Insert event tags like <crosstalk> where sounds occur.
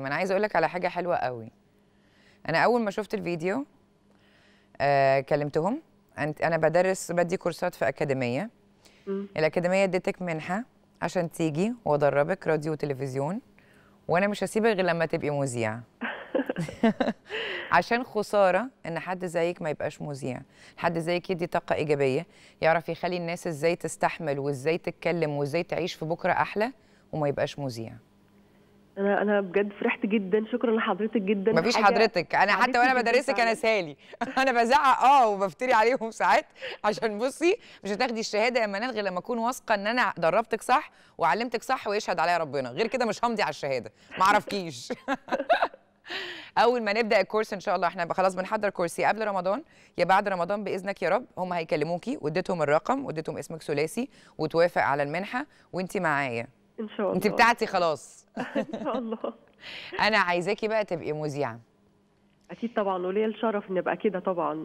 ما انا عايزه اقول لك على حاجه حلوه قوي انا اول ما شفت الفيديو آه كلمتهم انا بدرس بدي كورسات في اكاديميه م. الاكاديميه اديتك منحه عشان تيجي وادربك راديو وتلفزيون وانا مش هسيبك غير لما تبقي مذيع <laughs> عشان خساره ان حد زيك ما يبقاش مذيع حد زيك يدي طاقه ايجابيه يعرف يخلي الناس ازاي تستحمل وازاي تتكلم وازاي تعيش في بكره احلى وما يبقاش مذيع انا انا بجد فرحت جدا شكرا لحضرتك جدا مفيش حضرتك انا حتى وانا بدرسك انا سالي <laughs> انا بزعق اه وبفتري عليهم ساعات عشان بصي مش هتاخدي الشهاده لما غير لما اكون واثقه ان انا دربتك صح وعلمتك صح ويشهد عليا ربنا غير كده مش همضي على الشهاده ما اعرفكيش <laughs> اول ما نبدا الكورس ان شاء الله احنا خلاص بنحضر كورس يا قبل رمضان يا بعد رمضان باذنك يا رب هم هيكلموكي واديتهم الرقم واديتهم اسمك ثلاثي وتوافق على المنحه وانت معايا ان شاء الله انت بتاعتي خلاص <laughs> ان شاء الله انا عايزاكي بقى تبقي مذيعه اكيد طبعا وليا الشرف ان ابقى كده طبعا